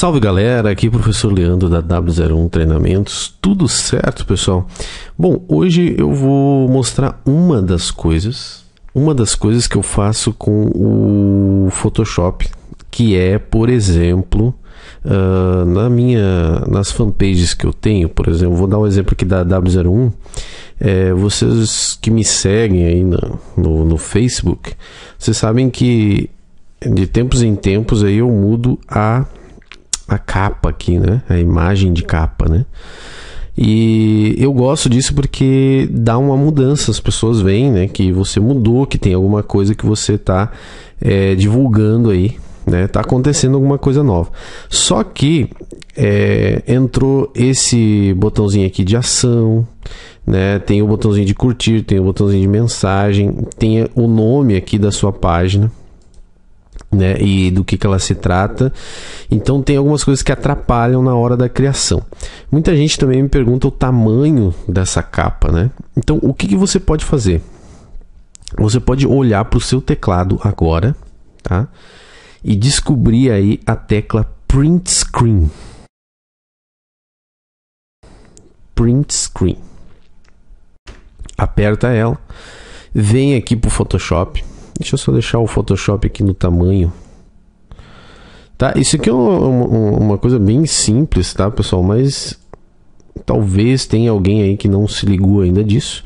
Salve galera, aqui é professor Leandro da W01 Treinamentos, tudo certo pessoal? Bom, hoje eu vou mostrar uma das coisas, uma das coisas que eu faço com o Photoshop, que é, por exemplo, uh, na minha, nas fanpages que eu tenho, por exemplo, vou dar um exemplo aqui da W01, é, vocês que me seguem aí no, no, no Facebook, vocês sabem que de tempos em tempos aí eu mudo a a capa aqui, né? A imagem de capa, né? E eu gosto disso porque dá uma mudança, as pessoas veem, né? Que você mudou, que tem alguma coisa que você está é, divulgando aí, né? Tá acontecendo alguma coisa nova. Só que é, entrou esse botãozinho aqui de ação, né? Tem o botãozinho de curtir, tem o botãozinho de mensagem, tem o nome aqui da sua página, né, e do que, que ela se trata. Então tem algumas coisas que atrapalham na hora da criação. Muita gente também me pergunta o tamanho dessa capa, né? Então o que, que você pode fazer? Você pode olhar para o seu teclado agora, tá? E descobrir aí a tecla Print Screen. Print Screen. Aperta ela, vem aqui para o Photoshop Deixa eu só deixar o Photoshop aqui no tamanho. Tá, isso aqui é uma, uma coisa bem simples, tá, pessoal? Mas talvez tenha alguém aí que não se ligou ainda disso.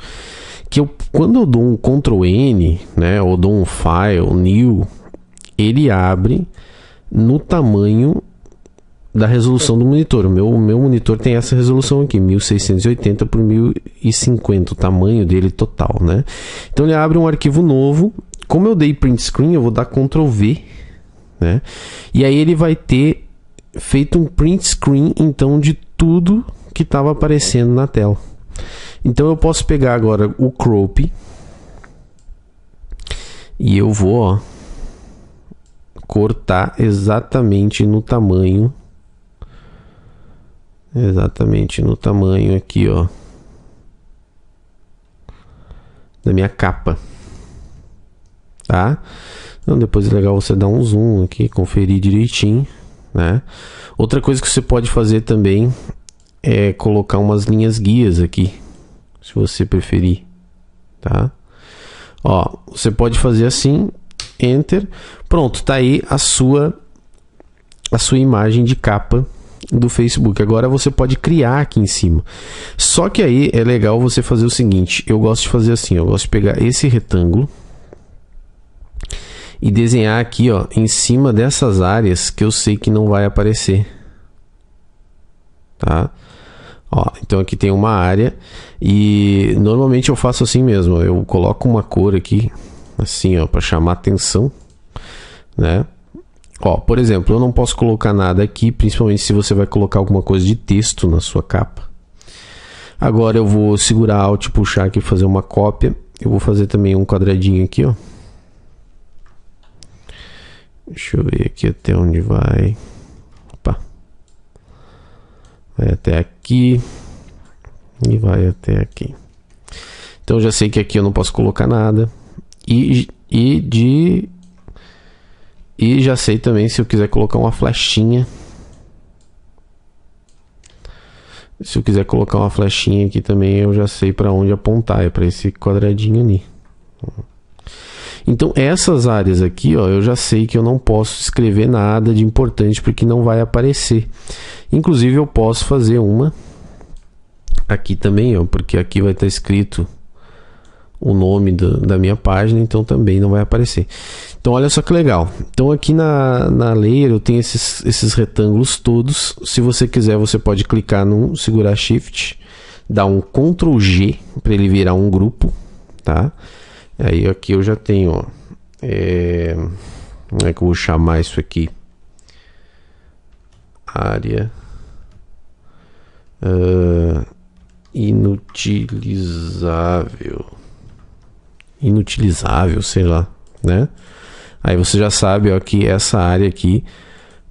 Que eu, quando eu dou um Ctrl N, né, ou dou um File, New, ele abre no tamanho da resolução do monitor. O meu, meu monitor tem essa resolução aqui, 1680 por 1050, o tamanho dele total, né? Então ele abre um arquivo novo. Como eu dei print screen, eu vou dar Ctrl V, né? E aí ele vai ter feito um print screen então de tudo que estava aparecendo na tela. Então eu posso pegar agora o crop e eu vou ó, cortar exatamente no tamanho exatamente no tamanho aqui, ó, da minha capa, tá? Então depois é legal você dar um zoom aqui, conferir direitinho, né? Outra coisa que você pode fazer também é colocar umas linhas guias aqui, se você preferir, tá? Ó, você pode fazer assim, enter, pronto, tá aí a sua a sua imagem de capa do Facebook. Agora você pode criar aqui em cima. Só que aí é legal você fazer o seguinte: eu gosto de fazer assim, eu gosto de pegar esse retângulo e desenhar aqui, ó, em cima dessas áreas que eu sei que não vai aparecer. Tá? Ó, então aqui tem uma área e normalmente eu faço assim mesmo, eu coloco uma cor aqui assim, ó, para chamar atenção, né? Ó, por exemplo, eu não posso colocar nada aqui, principalmente se você vai colocar alguma coisa de texto na sua capa. Agora eu vou segurar Alt, puxar aqui e fazer uma cópia. Eu vou fazer também um quadradinho aqui, ó. Deixa eu ver aqui até onde vai. Opa. Vai até aqui. E vai até aqui. Então já sei que aqui eu não posso colocar nada. E, e de e já sei também se eu quiser colocar uma flechinha. Se eu quiser colocar uma flechinha aqui também, eu já sei para onde apontar. É para esse quadradinho ali. Então essas áreas aqui, ó, eu já sei que eu não posso escrever nada de importante porque não vai aparecer. Inclusive eu posso fazer uma aqui também, ó, porque aqui vai estar tá escrito o nome da minha página, então também não vai aparecer. Então olha só que legal. Então aqui na, na layer eu tenho esses, esses retângulos todos. Se você quiser, você pode clicar num, segurar Shift, dar um Ctrl G para ele virar um grupo, tá? Aí aqui eu já tenho, ó, é... como é que eu vou chamar isso aqui? Área uh, inutilizável inutilizável, sei lá, né? Aí você já sabe ó, que essa área aqui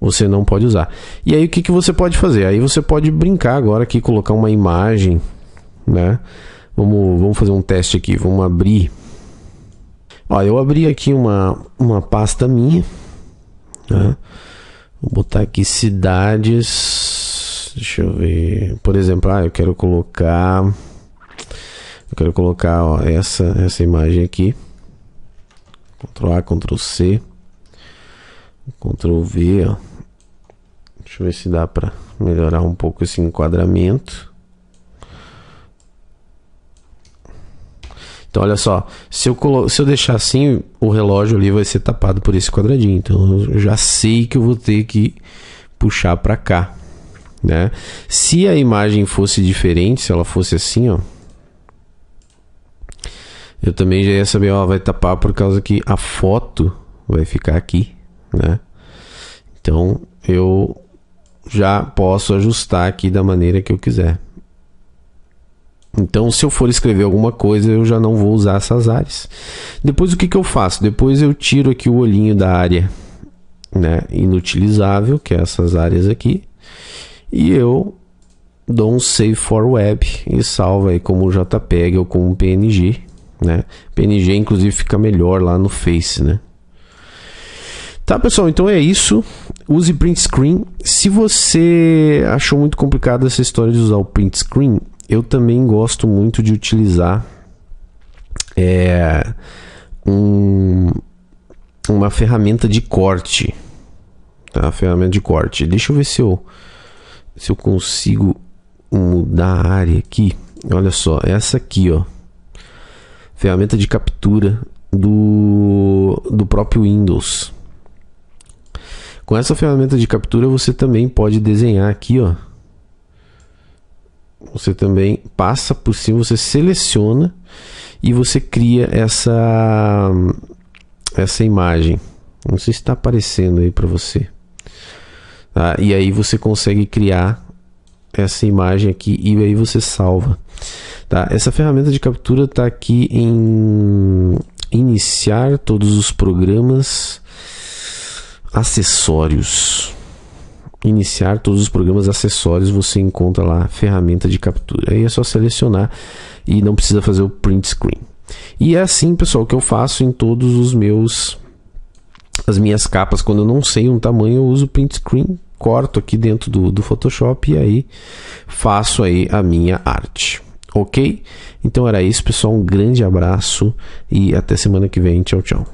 você não pode usar. E aí o que, que você pode fazer? Aí você pode brincar agora aqui, colocar uma imagem, né? Vamos, vamos fazer um teste aqui, vamos abrir. Olha, eu abri aqui uma, uma pasta minha, né? Vou botar aqui cidades, deixa eu ver, por exemplo, ah, eu quero colocar... Eu quero colocar ó, essa, essa imagem aqui. Ctrl A, Ctrl C. Ctrl V, ó. Deixa eu ver se dá para melhorar um pouco esse enquadramento. Então, olha só, se eu, colo... se eu deixar assim, o relógio ali vai ser tapado por esse quadradinho. Então, eu já sei que eu vou ter que puxar para cá, né? Se a imagem fosse diferente, se ela fosse assim, ó, eu também já ia saber, ó, vai tapar por causa que a foto vai ficar aqui, né? Então eu já posso ajustar aqui da maneira que eu quiser. Então, se eu for escrever alguma coisa, eu já não vou usar essas áreas. Depois, o que, que eu faço? Depois eu tiro aqui o olhinho da área né, inutilizável, que é essas áreas aqui. E eu dou um Save for Web e salvo aí como JPEG ou como PNG, né? PNG inclusive fica melhor lá no Face, né? Tá, pessoal, então é isso. Use print screen. Se você achou muito complicado essa história de usar o print screen, eu também gosto muito de utilizar é, um, uma ferramenta de corte. Tá, ferramenta de corte. Deixa eu ver se eu, se eu consigo mudar a área aqui. Olha só, essa aqui, ó ferramenta de captura do, do próprio Windows. Com essa ferramenta de captura você também pode desenhar aqui, ó. Você também passa por cima, você seleciona e você cria essa essa imagem. Não sei se está aparecendo aí para você. Tá? E aí você consegue criar essa imagem aqui e aí você salva. Tá? Essa ferramenta de captura está aqui em iniciar todos os programas acessórios. Iniciar todos os programas acessórios, você encontra lá ferramenta de captura. Aí é só selecionar e não precisa fazer o print screen. E é assim, pessoal, que eu faço em todos os meus as minhas capas quando eu não sei um tamanho, eu uso print screen corto aqui dentro do, do Photoshop e aí faço aí a minha arte. Ok? Então era isso, pessoal. Um grande abraço e até semana que vem. Tchau, tchau.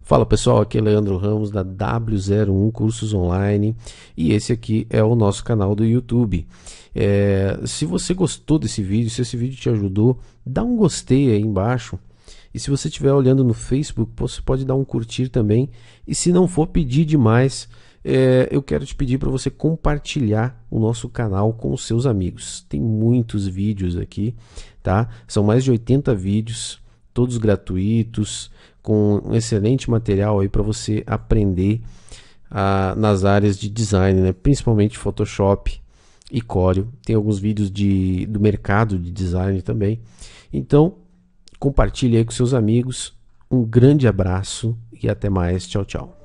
Fala pessoal, aqui é Leandro Ramos da W01 Cursos Online e esse aqui é o nosso canal do YouTube. É, se você gostou desse vídeo, se esse vídeo te ajudou, dá um gostei aí embaixo. E se você estiver olhando no Facebook, você pode dar um curtir também. E se não for pedir demais, é, eu quero te pedir para você compartilhar o nosso canal com os seus amigos. Tem muitos vídeos aqui, tá? São mais de 80 vídeos, todos gratuitos, com um excelente material aí para você aprender ah, nas áreas de design, né? principalmente Photoshop e Corel. Tem alguns vídeos de, do mercado de design também. Então, compartilhe aí com seus amigos. Um grande abraço e até mais. Tchau, tchau.